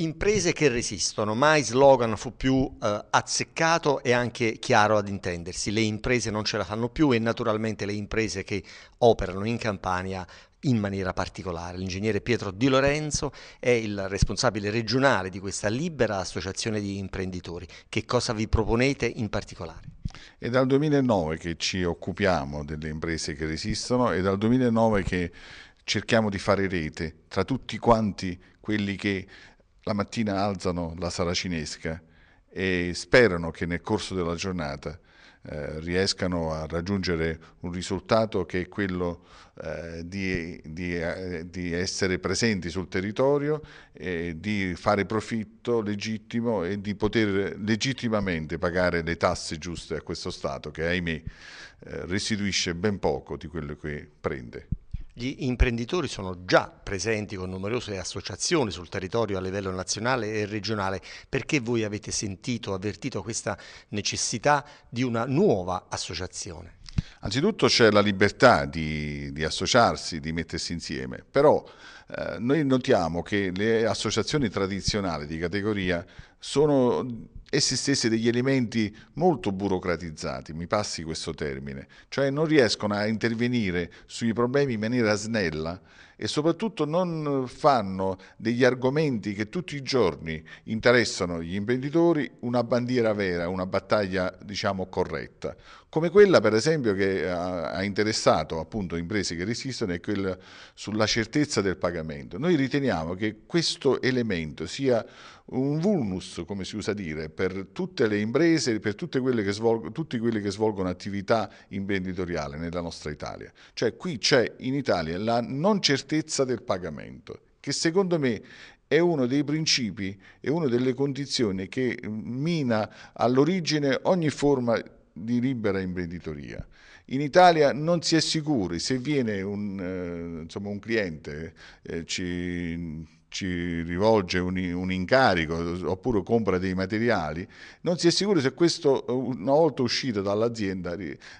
Imprese che resistono, mai slogan fu più eh, azzeccato e anche chiaro ad intendersi, le imprese non ce la fanno più e naturalmente le imprese che operano in Campania in maniera particolare. L'ingegnere Pietro Di Lorenzo è il responsabile regionale di questa libera associazione di imprenditori. Che cosa vi proponete in particolare? È dal 2009 che ci occupiamo delle imprese che resistono e dal 2009 che cerchiamo di fare rete tra tutti quanti quelli che la mattina alzano la saracinesca e sperano che nel corso della giornata eh, riescano a raggiungere un risultato che è quello eh, di, di, eh, di, essere presenti sul territorio, di fare profitto legittimo e di poter legittimamente pagare le tasse giuste a questo Stato che ahimè eh, restituisce ben poco di quello che prende. Gli imprenditori sono già presenti con numerose associazioni sul territorio a livello nazionale e regionale. Perché voi avete sentito, avvertito questa necessità di una nuova associazione? Anzitutto c'è la libertà di, di associarsi, di mettersi insieme, però eh, noi notiamo che le associazioni tradizionali di categoria sono essi stessi degli elementi molto burocratizzati, mi passi questo termine, cioè non riescono a intervenire sui problemi in maniera snella e soprattutto non fanno degli argomenti che tutti i giorni interessano gli imprenditori una bandiera vera, una battaglia diciamo corretta, come quella per esempio che ha interessato appunto imprese che resistono è quella sulla certezza del pagamento pagamento. Noi riteniamo che questo elemento sia un vulnus, come si usa dire, per tutte le imprese, per tutte quelle che svolgono, tutti quelli che svolgono attività imprenditoriale nella nostra Italia. Cioè qui c'è in Italia la non certezza del pagamento, che secondo me è uno dei principi, è una delle condizioni che mina all'origine ogni forma di libera imprenditoria. In Italia non si è sicuri, se viene un, eh, insomma, un cliente eh, ci, ci, rivolge un, un, incarico oppure compra dei materiali, non si è sicuri se questo eh, una volta uscito dall'azienda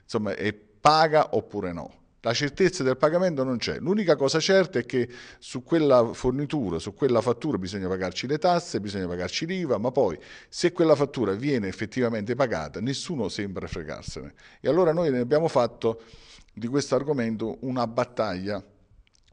insomma, è paga oppure no. La certezza del pagamento non c'è. L'unica cosa certa è che su quella fornitura, su quella fattura bisogna pagarci le tasse, bisogna pagarci l'IVA, ma poi se quella fattura viene effettivamente pagata, nessuno sembra fregarsene. E allora noi ne abbiamo fatto di questo argomento una battaglia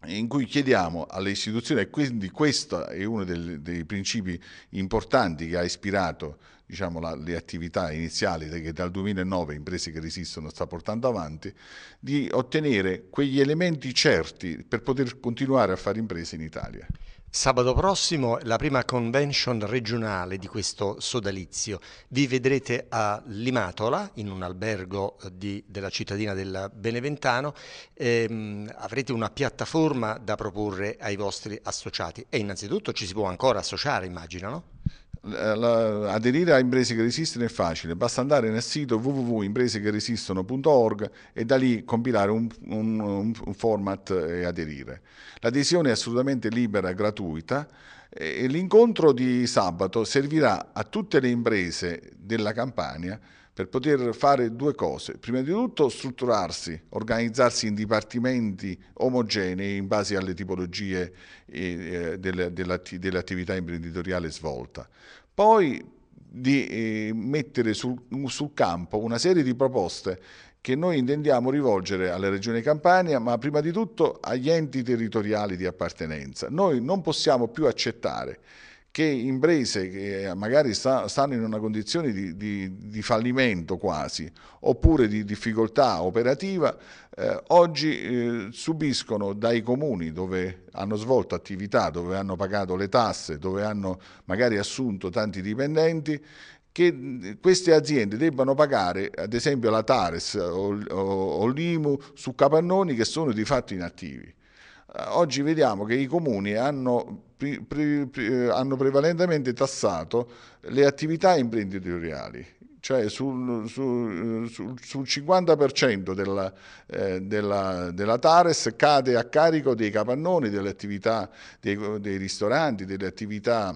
in cui chiediamo alle istituzioni, e quindi questo è uno dei, dei principi importanti che ha ispirato diciamo, la, le attività iniziali che dal 2009 imprese che resistono sta portando avanti, di ottenere quegli elementi certi per poter continuare a fare imprese in Italia. Sabato prossimo la prima convention regionale di questo sodalizio. Vi vedrete a Limatola, in un albergo eh, di, della cittadina del Beneventano. Ehm, avrete una piattaforma da proporre ai vostri associati e innanzitutto ci si può ancora associare, immagino, no? Eh, aderire a imprese che resistono è facile, basta andare nel sito www.impresecheresistono.org e da lì compilare un, un, un format e aderire. L'adesione è assolutamente libera e gratuita. E l'incontro di sabato servirà a tutte le imprese della Campania per poter fare due cose. Prima di tutto strutturarsi, organizzarsi in dipartimenti omogenei in base alle tipologie eh, eh, dell'attività imprenditoriale svolta. Poi di eh, mettere sul, sul campo una serie di proposte che noi intendiamo rivolgere alla Regione Campania, ma prima di tutto agli enti territoriali di appartenenza. Noi non possiamo più accettare che imprese che magari sta, stanno in una condizione di, di, di, fallimento quasi oppure di difficoltà operativa eh, oggi eh, subiscono dai comuni dove hanno svolto attività, dove hanno pagato le tasse, dove hanno magari assunto tanti dipendenti che queste aziende debbano pagare ad esempio la Tares o, o, o l'IMU su capannoni che sono di fatto inattivi. Eh, oggi vediamo che i comuni hanno, pre, pre, pre, eh, hanno prevalentemente tassato le attività imprenditoriali cioè sul, sul, eh, sul, sul 50% della, eh, della, della, Tares cade a carico dei capannoni, delle attività, dei, dei ristoranti, delle attività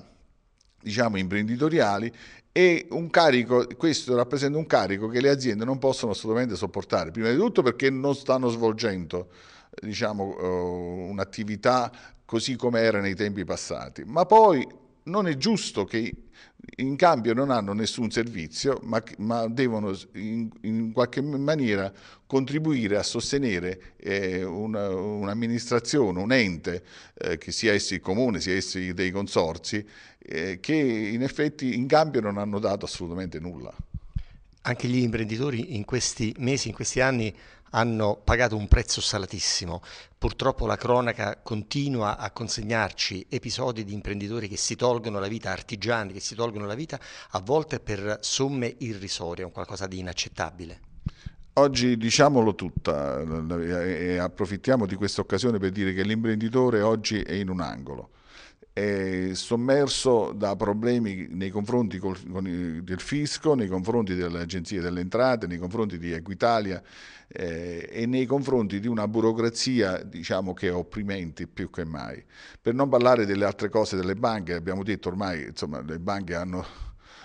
diciamo, imprenditoriali e carico, questo rappresenta un carico che le aziende non possono assolutamente sopportare, prima di tutto perché non stanno svolgendo diciamo, eh, un'attività così come era nei tempi passati, ma poi non è giusto che in cambio non hanno nessun servizio, ma, ma devono in, in, qualche maniera contribuire a sostenere eh, una, un'amministrazione, un ente, eh, che sia essi il comune, sia essi dei consorzi, eh, che in effetti in cambio non hanno dato assolutamente nulla. Anche gli imprenditori in questi mesi, in questi anni hanno pagato un prezzo salatissimo. Purtroppo la cronaca continua a consegnarci episodi di imprenditori che si tolgono la vita, artigiani che si tolgono la vita, a volte per somme irrisorie, un qualcosa di inaccettabile. Oggi diciamolo tutta eh, e approfittiamo di questa occasione per dire che l'imprenditore oggi è in un angolo è sommerso da problemi nei confronti col, il, del fisco, nei confronti dell'Agenzia delle Entrate, nei confronti di Equitalia eh, e nei confronti di una burocrazia diciamo, che è opprimente più che mai. Per non parlare delle altre cose delle banche, abbiamo detto ormai, insomma, le banche hanno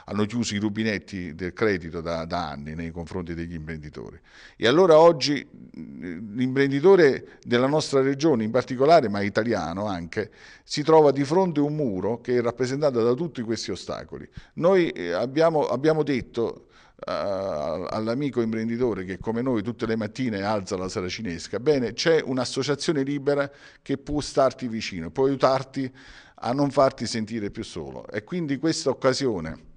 hanno chiuso i rubinetti del credito da, da anni nei confronti degli imprenditori. E allora oggi l'imprenditore della nostra regione in particolare, ma italiano anche, si trova di fronte a un muro che è rappresentato da tutti questi ostacoli. Noi eh, abbiamo, abbiamo detto eh, all'amico imprenditore che come noi tutte le mattine alza la saracinesca, bene, c'è un'associazione libera che può starti vicino, può aiutarti a non farti sentire più solo. E quindi questa occasione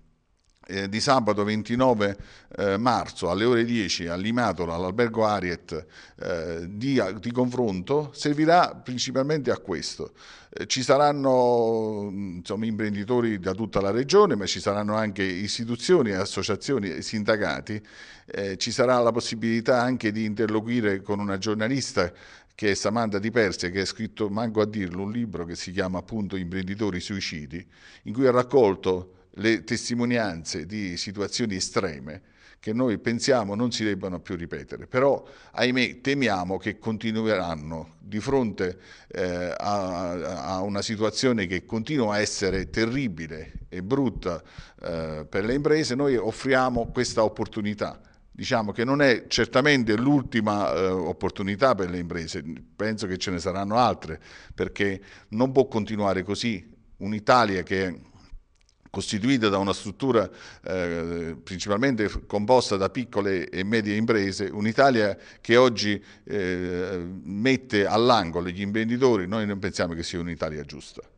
eh, di sabato 29 eh, marzo alle ore 10 a Limatolo, all'albergo Ariet, eh, di, di, confronto, servirà principalmente a questo. Eh, ci saranno mm, insomma, imprenditori da tutta la regione, ma ci saranno anche istituzioni, associazioni, e sindacati. Eh, ci sarà la possibilità anche di interloquire con una giornalista che è Samantha Di Persia, che ha scritto, manco a dirlo, un libro che si chiama appunto Imprenditori suicidi, in cui ha raccolto le testimonianze di situazioni estreme che noi pensiamo non si debbano più ripetere, però ahimè temiamo che continueranno di fronte eh, a, a, una situazione che continua a essere terribile e brutta eh, per le imprese, noi offriamo questa opportunità. Diciamo che non è certamente l'ultima eh, opportunità per le imprese, penso che ce ne saranno altre, perché non può continuare così un'Italia che costituita da una struttura eh, principalmente composta da piccole e medie imprese, un'Italia che oggi eh, mette all'angolo gli imprenditori, noi non pensiamo che sia un'Italia giusta.